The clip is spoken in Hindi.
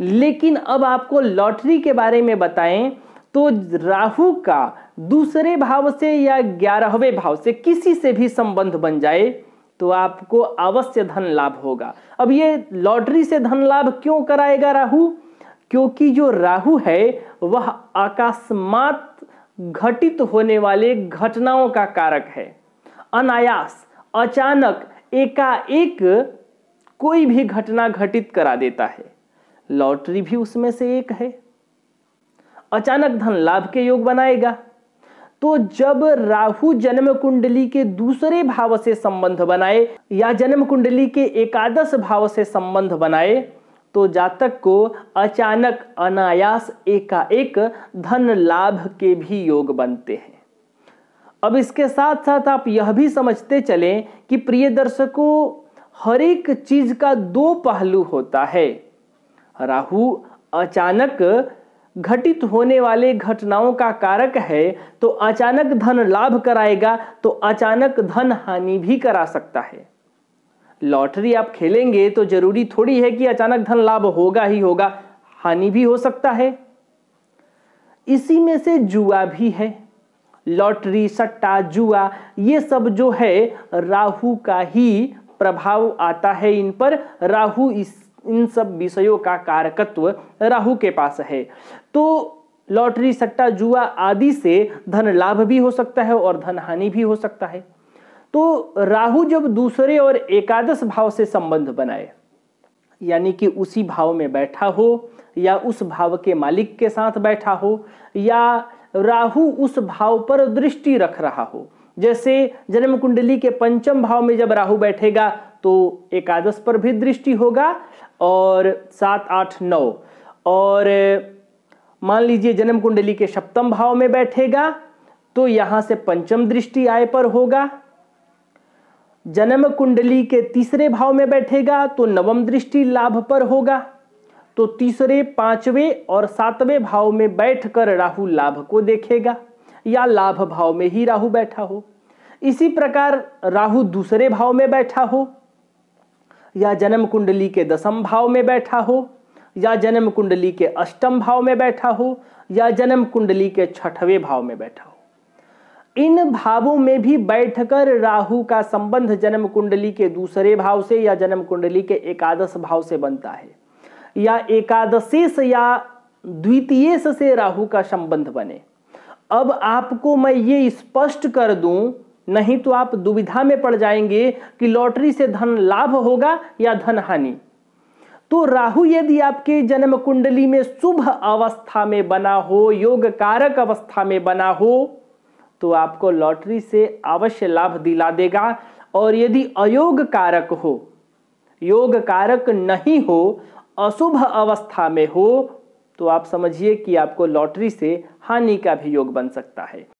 लेकिन अब आपको लॉटरी के बारे में बताएं तो राहु का दूसरे भाव से या ग्यारहवें भाव से किसी से भी संबंध बन जाए तो आपको अवश्य धन लाभ होगा अब ये लॉटरी से धन लाभ क्यों कराएगा राहु क्योंकि जो राहु है वह अकस्मात घटित होने वाले घटनाओं का कारक है अनायास अचानक एकाएक कोई भी घटना घटित करा देता है लॉटरी भी उसमें से एक है अचानक धन लाभ के योग बनाएगा तो जब राहु जन्म कुंडली के दूसरे भाव से संबंध बनाए या जन्म कुंडली के एकादश भाव से संबंध बनाए तो जातक को अचानक अनायास एकाएक धन लाभ के भी योग बनते हैं अब इसके साथ साथ आप यह भी समझते चलें कि प्रिय दर्शकों हर एक चीज का दो पहलू होता है राहु अचानक घटित होने वाले घटनाओं का कारक है तो अचानक धन लाभ कराएगा तो अचानक धन हानि भी करा सकता है लॉटरी आप खेलेंगे तो जरूरी थोड़ी है कि अचानक धन लाभ होगा ही होगा हानि भी हो सकता है इसी में से जुआ भी है लॉटरी सट्टा जुआ ये सब जो है राहु का ही प्रभाव आता है इन पर राहु इस इन सब विषयों का कारकत्व राहु के पास है तो लॉटरी सट्टा जुआ आदि से धन लाभ भी हो सकता है और धन हानि भी हो सकता है तो राहु जब दूसरे और एकादश भाव से संबंध बनाए यानी कि उसी भाव में बैठा हो या उस भाव के मालिक के साथ बैठा हो या राहु उस भाव पर दृष्टि रख रहा हो जैसे जन्म कुंडली के पंचम भाव में जब राहु बैठेगा तो एकादश पर भी दृष्टि होगा और सात आठ नौ और मान लीजिए जन्म कुंडली के सप्तम भाव में बैठेगा तो यहां से पंचम दृष्टि आय पर होगा जन्म कुंडली के तीसरे भाव में बैठेगा तो नवम दृष्टि लाभ पर होगा तो तीसरे पांचवें और सातवें भाव में बैठकर राहु लाभ को देखेगा या लाभ भाव में ही राहु बैठा हो इसी प्रकार राहु दूसरे भाव में बैठा हो या जन्म कुंडली के दसम भाव में बैठा हो या जन्म कुंडली के अष्टम भाव में बैठा हो या जन्म कुंडली के छठवें भाव में बैठा हो इन भावों में भी बैठकर राहु का संबंध जन्म कुंडली के दूसरे भाव से या जन्म कुंडली के एकादश भाव से बनता है या एकादशेश या द्वितीय से राहु का संबंध बने अब आपको मैं ये स्पष्ट कर दूं नहीं तो आप दुविधा में पड़ जाएंगे कि लॉटरी से धन लाभ होगा या धन हानि तो राहु यदि आपके जन्म कुंडली में शुभ अवस्था में बना हो योग कारक अवस्था में बना हो तो आपको लॉटरी से अवश्य लाभ दिला देगा और यदि अयोग कारक हो योग कारक नहीं हो अशुभ अवस्था में हो तो आप समझिए कि आपको लॉटरी से हानि का भी योग बन सकता है